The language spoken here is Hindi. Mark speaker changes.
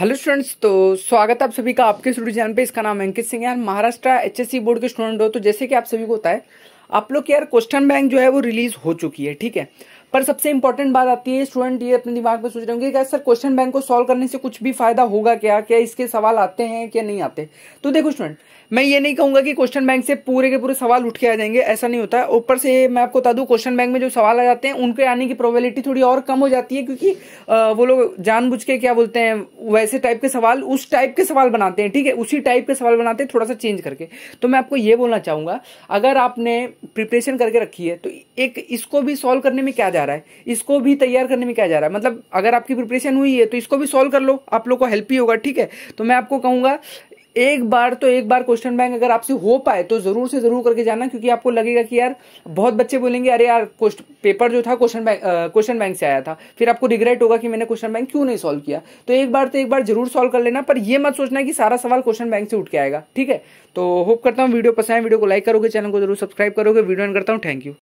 Speaker 1: हेलो स्टूडेंट्स तो स्वागत है आप सभी का आपके स्टूडियो चैनल पे इसका नाम अंकित सिंह है महाराष्ट्र एचएससी बोर्ड के स्टूडेंट हो तो जैसे कि आप सभी को होता है आप लोग के यार क्वेश्चन बैंक जो है वो रिलीज हो चुकी है ठीक है पर सबसे इंपॉर्टेंट बात आती है स्टूडेंट ये अपने दिमाग में सोच रहे होंगे क्या सर क्वेश्चन बैंक को सॉल्व करने से कुछ भी फायदा होगा क्या क्या इसके सवाल आते हैं क्या नहीं आते तो देखो स्टूडेंट मैं ये नहीं कहूंगा कि क्वेश्चन बैंक से पूरे के पूरे सवाल उठ के आ जाएंगे ऐसा नहीं होता ऊपर से मैं आपको बता दू क्वेश्चन बैंक में जो सवाल आ जाते हैं उनके आने की प्रोबेबिलिटी थोड़ी और कम हो जाती है क्योंकि वो लोग जानबूझ के क्या बोलते हैं वैसे टाइप के सवाल उस टाइप के सवाल बनाते हैं ठीक है उसी टाइप के सवाल बनाते हैं थोड़ा सा चेंज करके तो मैं आपको ये बोलना चाहूंगा अगर आपने प्रिपरेशन करके रखी है तो एक इसको भी सॉल्व करने में क्या जा रहा है इसको भी तैयार करने में क्या जा रहा है मतलब अगर आपकी प्रिपरेशन हुई है तो इसको भी सॉल्व कर लो आप लोग को हेल्प ही होगा ठीक है तो मैं आपको कहूँगा एक बार तो एक बार क्वेश्चन बैंक अगर आपसे हो पाए तो जरूर से जरूर करके जाना क्योंकि आपको लगेगा कि यार बहुत बच्चे बोलेंगे अरे यार पेपर जो था क्वेश्चन बैंक क्वेश्चन बैंक से आया था फिर आपको रिग्रेट होगा कि मैंने क्वेश्चन बैंक क्यों नहीं सॉल्व किया तो एक बार तो एक बार जरूर सॉल्व कर लेना पर यह मत सोचना कि सारा सवाल क्वेश्चन बैंक से उठ के आएगा ठीक है तो होप करता हूँ वीडियो पसंद है वीडियो को लाइक करोगे चैनल को जरूर सब्सक्राइब करोगे वीडियो एंड करता हूँ थैंक यू